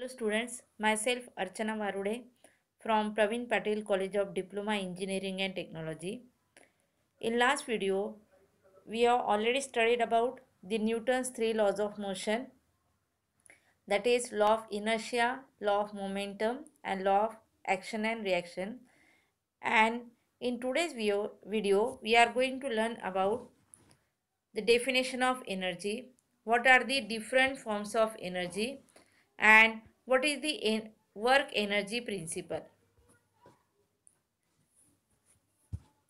Hello students, myself Archana Varude from Praveen Patil College of Diploma Engineering and Technology. In last video, we have already studied about the Newton's three laws of motion that is law of inertia, law of momentum and law of action and reaction. And in today's video, video we are going to learn about the definition of energy, what are the different forms of energy and what is the en work energy principle?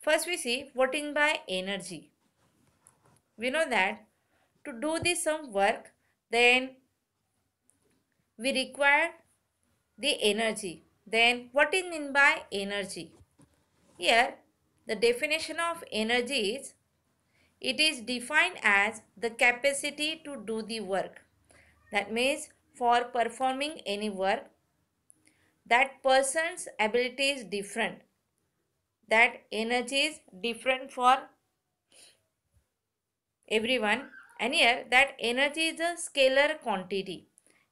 First we see what is by energy. We know that to do this some work then we require the energy. Then what is mean by energy? Here the definition of energy is it is defined as the capacity to do the work. That means for performing any work. That person's ability is different. That energy is different for everyone. And here that energy is a scalar quantity.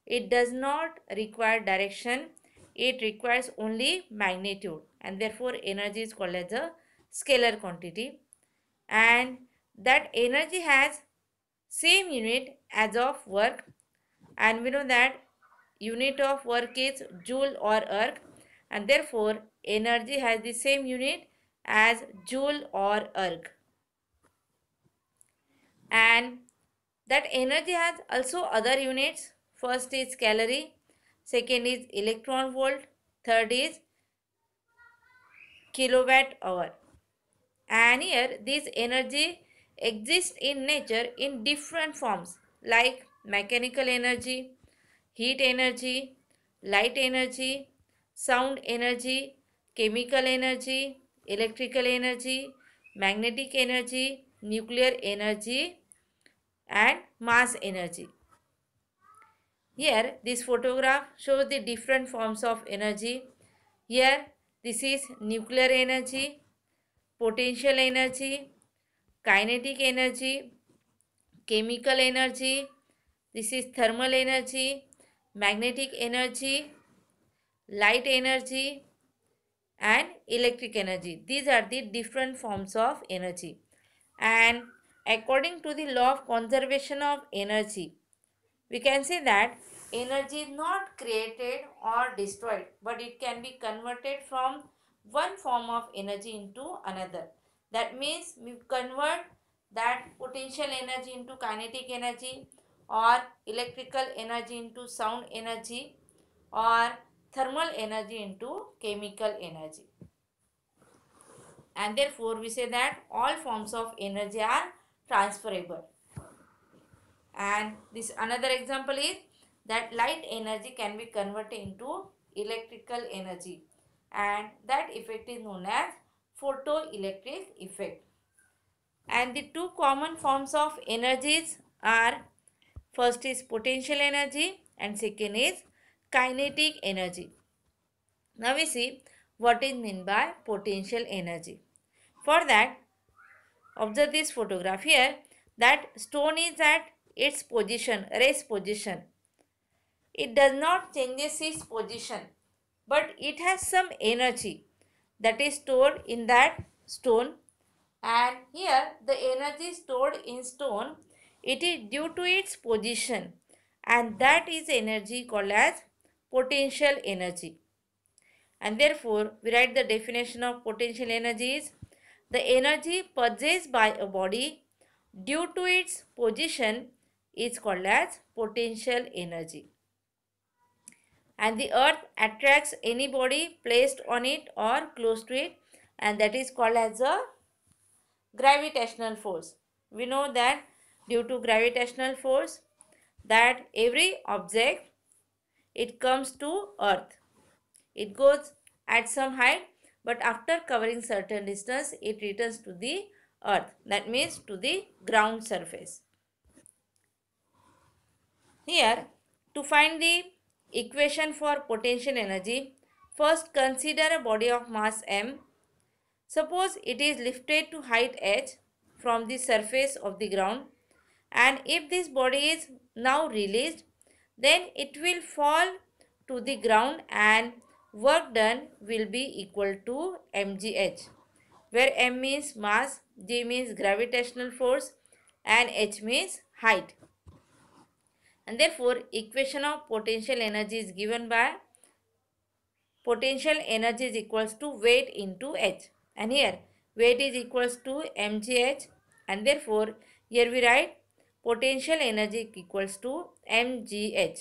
It does not require direction. It requires only magnitude. And therefore energy is called as a scalar quantity. And that energy has same unit as of work and we know that unit of work is joule or erg and therefore energy has the same unit as joule or erg and that energy has also other units first is calorie second is electron volt third is kilowatt hour and here this energy exists in nature in different forms like mechanical energy heat energy light energy sound energy chemical energy electrical energy magnetic energy nuclear energy and mass energy here this photograph shows the different forms of energy here this is nuclear energy potential energy kinetic energy chemical energy This is thermal energy, magnetic energy, light energy and electric energy. These are the different forms of energy. And according to the law of conservation of energy, we can say that energy is not created or destroyed but it can be converted from one form of energy into another. That means we convert that potential energy into kinetic energy और electrical energy into sound energy और thermal energy into chemical energy and therefore we say that all forms of energy are transferable and this another example is that light energy can be converted into electrical energy and that effect is known as photoelectric effect and the two common forms of energies are First is potential energy and second is kinetic energy. Now we see what is meant by potential energy. For that, observe this photograph here that stone is at its position, rest position. It does not change its position but it has some energy that is stored in that stone and here the energy stored in stone it is due to its position and that is energy called as potential energy. And therefore, we write the definition of potential energy is the energy possessed by a body due to its position is called as potential energy. And the earth attracts any body placed on it or close to it and that is called as a gravitational force. We know that due to gravitational force that every object it comes to earth. It goes at some height but after covering certain distance it returns to the earth that means to the ground surface. Here to find the equation for potential energy first consider a body of mass m. Suppose it is lifted to height h from the surface of the ground and if this body is now released then it will fall to the ground and work done will be equal to mgh where m means mass g means gravitational force and h means height and therefore equation of potential energy is given by potential energy is equals to weight into h and here weight is equals to mgh and therefore here we write potential energy equals to mgh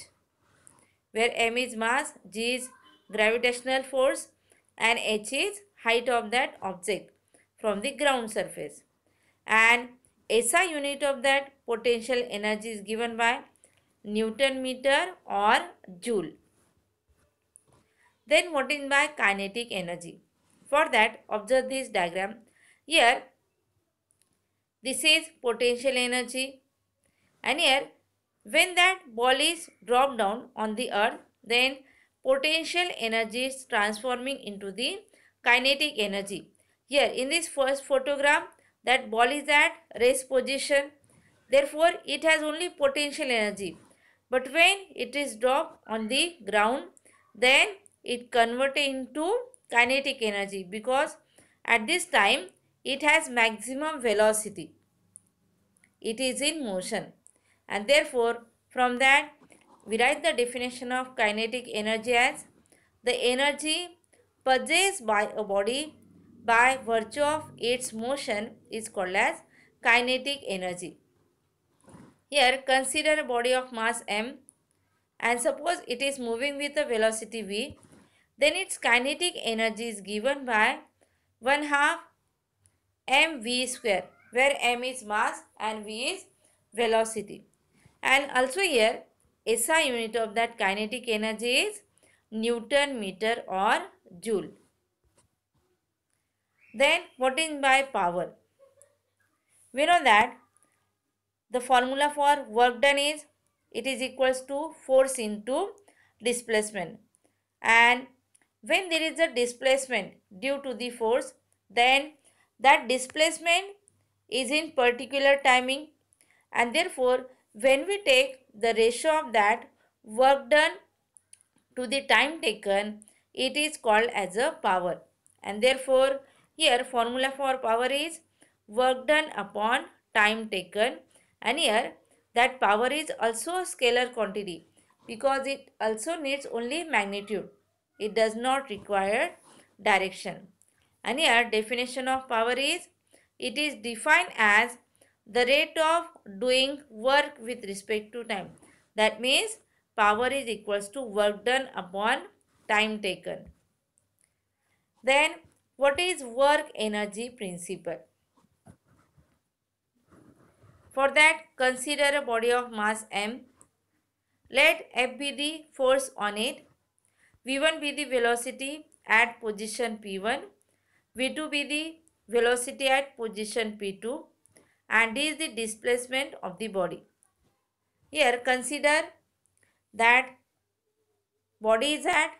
where m is mass g is gravitational force and h is height of that object from the ground surface and SI unit of that potential energy is given by Newton meter or Joule. Then what is my kinetic energy? For that observe this diagram. Here this is potential energy and here, when that ball is dropped down on the earth, then potential energy is transforming into the kinetic energy. Here, in this first photograph, that ball is at rest position. Therefore, it has only potential energy. But when it is dropped on the ground, then it converted into kinetic energy because at this time, it has maximum velocity. It is in motion and therefore from that we write the definition of kinetic energy as the energy possessed by a body by virtue of its motion is called as kinetic energy. Here consider a body of mass m and suppose it is moving with a velocity v then its kinetic energy is given by 1 half mv square where m is mass and v is velocity. And also here SI unit of that kinetic energy is Newton meter or Joule. Then what is by power? We know that the formula for work done is it is equals to force into displacement and when there is a displacement due to the force then that displacement is in particular timing and therefore when we take the ratio of that work done to the time taken, it is called as a power. And therefore, here formula for power is work done upon time taken. And here that power is also a scalar quantity because it also needs only magnitude. It does not require direction. And here definition of power is it is defined as the rate of doing work with respect to time. That means power is equals to work done upon time taken. Then what is work energy principle? For that consider a body of mass m. Let F be the force on it. V1 be the velocity at position P1. V2 be the velocity at position P2 and is the displacement of the body. Here consider that body is at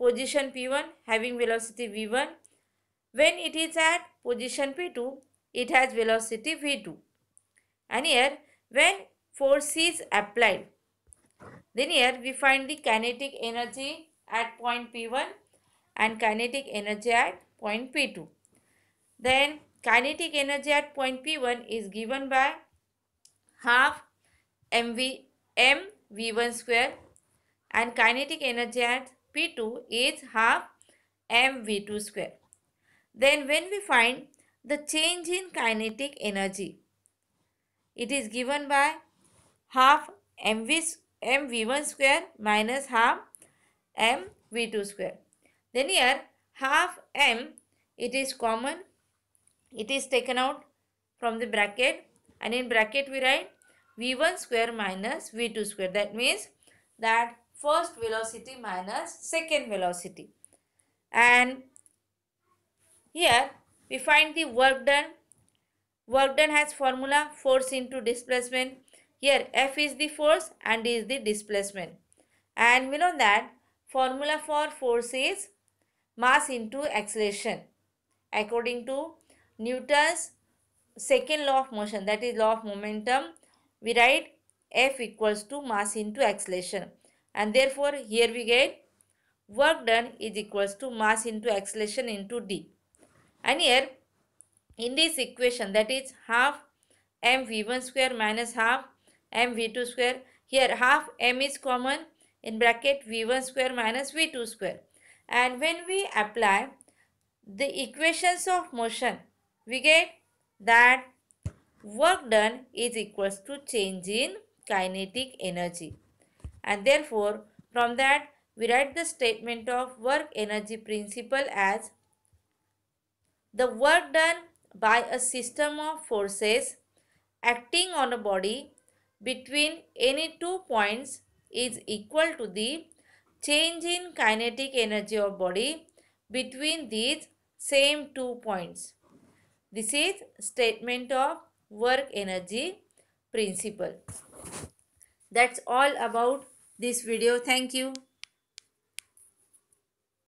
position P1 having velocity V1. When it is at position P2, it has velocity V2. And here when force is applied, then here we find the kinetic energy at point P1 and kinetic energy at point P2. Then Kinetic energy at point P1 is given by half mv m v1 square and kinetic energy at P2 is half mv2 square. Then when we find the change in kinetic energy, it is given by half mv mv1 square minus half mv2 square. Then here half m it is common it is taken out from the bracket and in bracket we write v1 square minus v2 square. That means that first velocity minus second velocity. And here we find the work done. Work done has formula force into displacement. Here F is the force and D is the displacement. And we know that formula for force is mass into acceleration according to Newton's second law of motion that is law of momentum we write F equals to mass into acceleration and therefore here we get work done is equals to mass into acceleration into D and here in this equation that is half mv1 square minus half mv2 square here half m is common in bracket v1 square minus v2 square and when we apply the equations of motion we get that work done is equals to change in kinetic energy. And therefore, from that we write the statement of work energy principle as the work done by a system of forces acting on a body between any two points is equal to the change in kinetic energy of body between these same two points. This is statement of work energy principle. That's all about this video. Thank you.